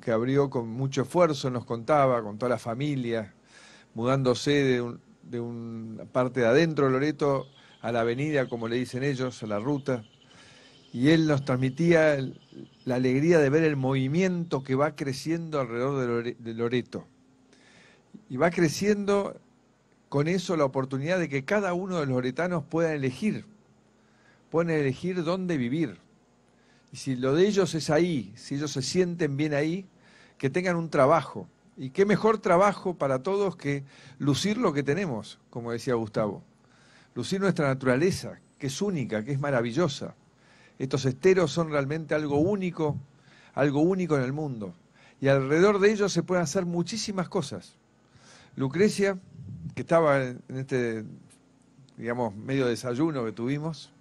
que, abrió con mucho esfuerzo, nos contaba, con toda la familia, mudándose de, una parte de adentro de Loreto a la avenida, como le dicen ellos, a la ruta. Y él nos transmitía la alegría de ver el movimiento que va creciendo alrededor de, Loreto. Y va creciendo con eso la oportunidad de que cada uno de los loretanos pueda elegir, puedan elegir dónde vivir. Y si lo de ellos es ahí, si ellos se sienten bien ahí, que tengan un trabajo. Y qué mejor trabajo para todos que lucir lo que tenemos, como decía Gustavo. Lucir nuestra naturaleza, que es única, que es maravillosa. Estos esteros son realmente algo único, algo único en el mundo. Y alrededor de ellos se pueden hacer muchísimas cosas. Lucrecia, que estaba en este, digamos, medio desayuno que tuvimos,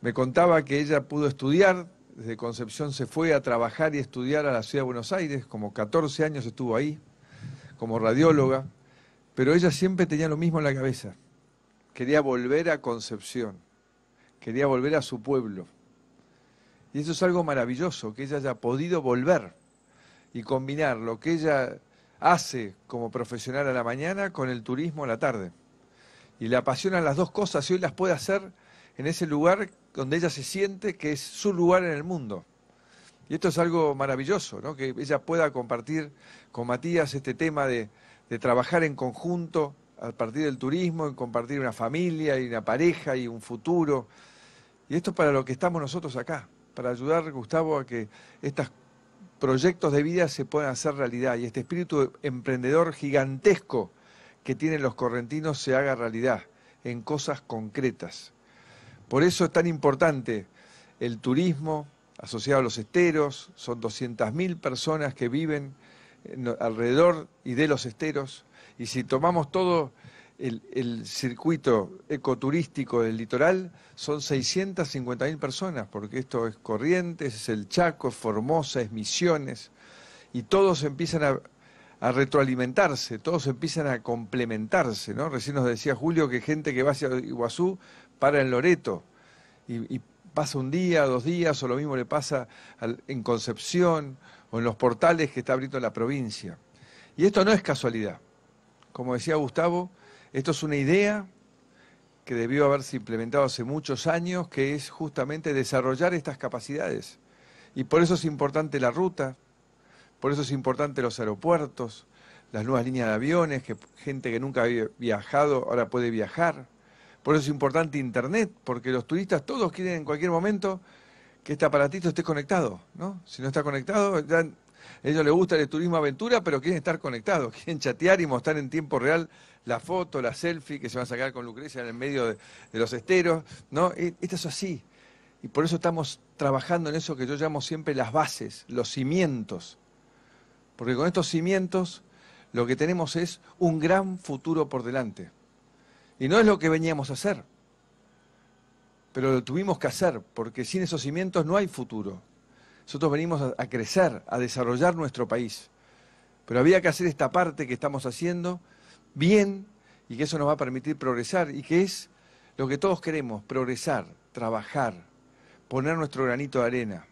me contaba que ella pudo estudiar, desde Concepción se fue a trabajar y estudiar a la ciudad de Buenos Aires, como 14 años estuvo ahí, como radióloga, pero ella siempre tenía lo mismo en la cabeza. Quería volver a Concepción, quería volver a su pueblo. Y eso es algo maravilloso, que ella haya podido volver y combinar lo que ella hace como profesional a la mañana con el turismo a la tarde. Y le apasionan las dos cosas y hoy las puede hacer en ese lugar donde ella se siente que es su lugar en el mundo. Y esto es algo maravilloso, ¿no? que ella pueda compartir con Matías este tema de, trabajar en conjunto a partir del turismo, en compartir una familia y una pareja y un futuro. Y esto es para lo que estamos nosotros acá, para ayudar, Gustavo, a que estos proyectos de vida se puedan hacer realidad y este espíritu emprendedor gigantesco que tienen los correntinos se haga realidad en cosas concretas. Por eso es tan importante el turismo asociado a los esteros, son 200.000 personas que viven eh, alrededor y de los esteros, y si tomamos todo el, circuito ecoturístico del litoral, son 650.000 personas, porque esto es Corrientes, es el Chaco, es Formosa, es Misiones, y todos empiezan a, retroalimentarse, todos empiezan a complementarse, Recién nos decía Julio que gente que va hacia Iguazú para en Loreto, y, pasa un día, dos días, o lo mismo le pasa en Concepción o en los portales que está abriendo la provincia. Y esto no es casualidad. Como decía Gustavo, esto es una idea que debió haberse implementado hace muchos años, que es justamente desarrollar estas capacidades. Y por eso es importante la ruta, por eso es importante los aeropuertos, las nuevas líneas de aviones, que gente que nunca había viajado ahora puede viajar. Por eso es importante Internet, porque los turistas todos quieren en cualquier momento que este aparatito esté conectado, ¿no? Si no está conectado, a ellos les gusta el turismo aventura, pero quieren estar conectados, quieren chatear y mostrar en tiempo real la foto, la selfie que se van a sacar con Lucrecia en el medio de, de los esteros, ¿no? E, esto es así. Y por eso estamos trabajando en eso que yo llamo siempre las bases, los cimientos. Porque con estos cimientos lo que tenemos es un gran futuro por delante. Y no es lo que veníamos a hacer, pero lo tuvimos que hacer, porque sin esos cimientos no hay futuro. Nosotros venimos a, crecer, a desarrollar nuestro país, pero había que hacer esta parte que estamos haciendo bien y que eso nos va a permitir progresar y que es lo que todos queremos, progresar, trabajar, poner nuestro granito de arena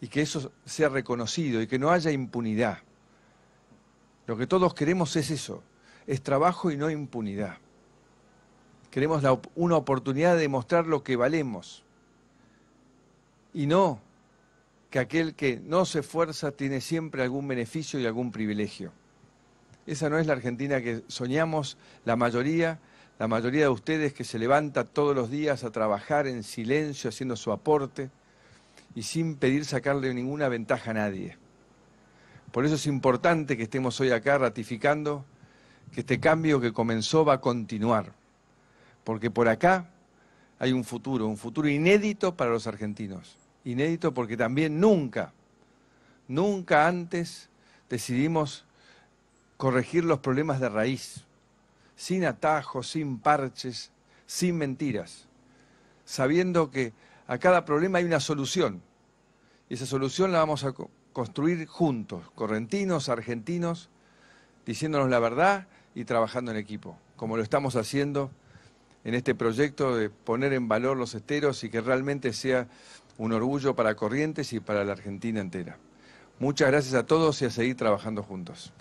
y que eso sea reconocido y que no haya impunidad. Lo que todos queremos es eso, es trabajo y no impunidad. Queremos una oportunidad de mostrar lo que valemos. Y no que aquel que no se esfuerza tiene siempre algún beneficio y algún privilegio. Esa no es la Argentina que soñamos la mayoría, la mayoría de ustedes que se levanta todos los días a trabajar en silencio, haciendo su aporte y sin pedir sacarle ninguna ventaja a nadie. Por eso es importante que estemos hoy acá ratificando que este cambio que comenzó va a continuar porque por acá hay un futuro, un futuro inédito para los argentinos. Inédito porque también nunca, nunca antes decidimos corregir los problemas de raíz, sin atajos, sin parches, sin mentiras, sabiendo que a cada problema hay una solución. Y esa solución la vamos a construir juntos, correntinos, argentinos, diciéndonos la verdad y trabajando en equipo, como lo estamos haciendo en este proyecto de poner en valor los esteros y que realmente sea un orgullo para Corrientes y para la Argentina entera. Muchas gracias a todos y a seguir trabajando juntos.